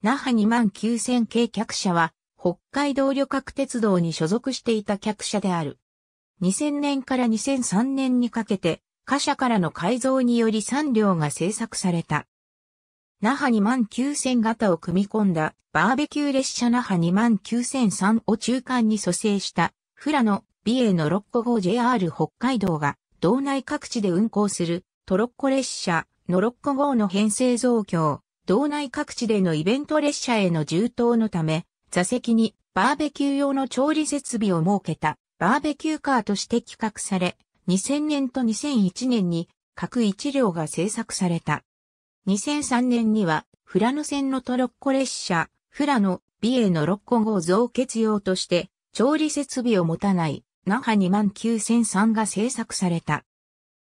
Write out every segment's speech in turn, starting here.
那覇2万9000系客車は、北海道旅客鉄道に所属していた客車である。2000年から2003年にかけて、貨車からの改造により3両が製作された。那覇2万9000型を組み込んだバーベキュー列車那覇2万9003を中間に蘇生したフラの美瑛のロッコ号 JR 北海道が道内各地で運行するトロッコ列車のロッコ号の編成増強、道内各地でのイベント列車への充当のため、座席にバーベキュー用の調理設備を設けたバーベキューカーとして企画され、2000年と2001年に各1両が製作された。2003年には、フラノ線のトロッコ列車、フラノ、美瑛の6個号増結用として、調理設備を持たない、那覇2万9003が製作された。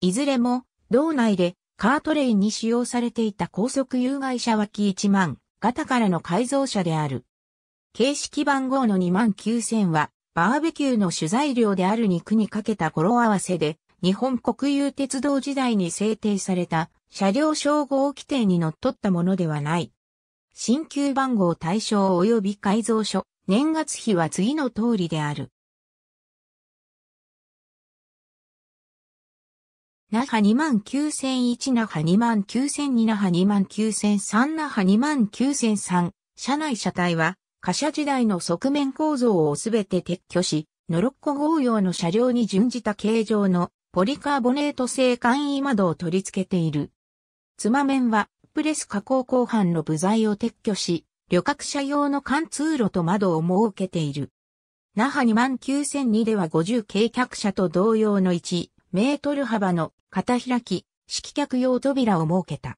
いずれも、道内でカートレインに使用されていた高速有害車脇1万型からの改造車である。形式番号の2万9000は、バーベキューの取材料である肉にかけた語呂合わせで、日本国有鉄道時代に制定された車両称号規定にのっとったものではない。新旧番号対象及び改造書、年月日は次の通りである。那覇29001那覇29002那覇29003那覇29003車内車体は貨車時代の側面構造をすべて撤去し、ノロッコ号用の車両に準じた形状のポリカーボネート製簡易窓を取り付けている。つま面はプレス加工後半の部材を撤去し、旅客車用の貫通路と窓を設けている。那覇29002では50軽客車と同様の1メートル幅の片開き、式客用扉を設けた。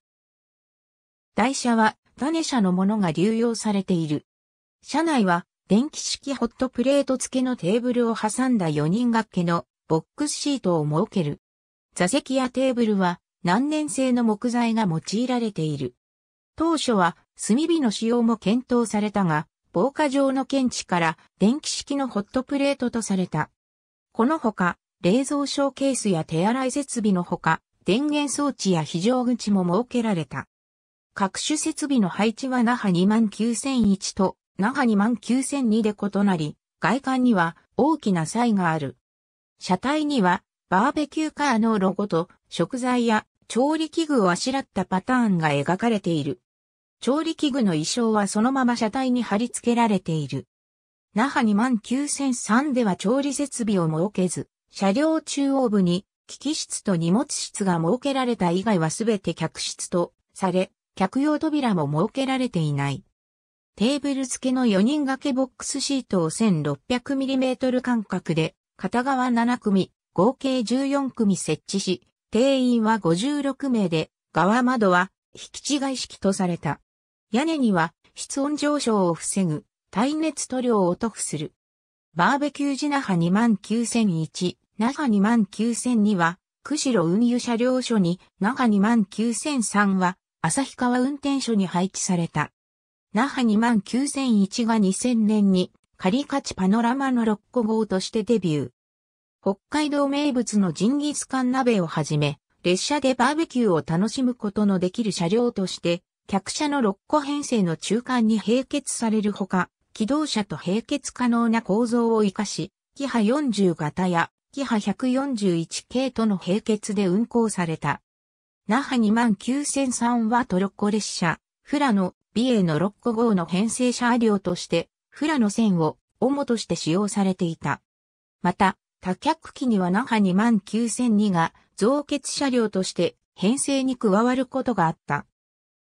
台車は種車のものが流用されている。車内は電気式ホットプレート付けのテーブルを挟んだ4人掛けのボックスシートを設ける。座席やテーブルは何年製の木材が用いられている。当初は炭火の使用も検討されたが、防火上の見地から電気式のホットプレートとされた。このほか、冷蔵ショーケースや手洗い設備のほか、電源装置や非常口も設けられた。各種設備の配置は那覇29001と那覇29002で異なり、外観には大きな差異がある。車体にはバーベキューカーのロゴと食材や調理器具をあしらったパターンが描かれている。調理器具の衣装はそのまま車体に貼り付けられている。那覇29003では調理設備を設けず、車両中央部に、機器室と荷物室が設けられた以外はすべて客室とされ、客用扉も設けられていない。テーブル付けの4人掛けボックスシートを 1600mm 間隔で、片側7組、合計14組設置し、定員は56名で、側窓は引き違い式とされた。屋根には室温上昇を防ぐ、耐熱塗料を塗布するバーベキュー時那覇29001、那覇29002は、釧路運輸車両所に、那覇29003は、旭川運転所に配置された。那覇29001が2000年に、仮勝ちパノラマの6個号としてデビュー。北海道名物のジンギスカン鍋をはじめ、列車でバーベキューを楽しむことのできる車両として、客車の6個編成の中間に併結されるほか、機動車と並結可能な構造を活かし、キハ40型やキハ141系との並結で運行された。那覇29003はトロッコ列車、フラのビエの6個号の編成車両として、フラの線を主として使用されていた。また、多脚機には那覇29002が増結車両として編成に加わることがあった。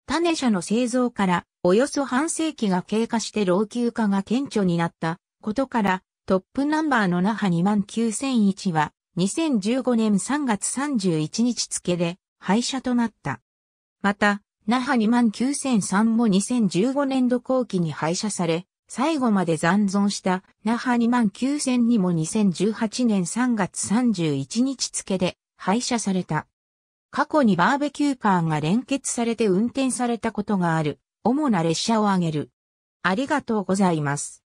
種車の製造からおよそ半世紀が経過して老朽化が顕著になったことから、トップナンバーの那覇29001は、2015年3月31日付で廃車となった。また、那覇29003も2015年度後期に廃車され、最後まで残存した那覇29002も2018年3月31日付で廃車された。過去にバーベキューカーが連結されて運転されたことがある主な列車を挙げる。ありがとうございます。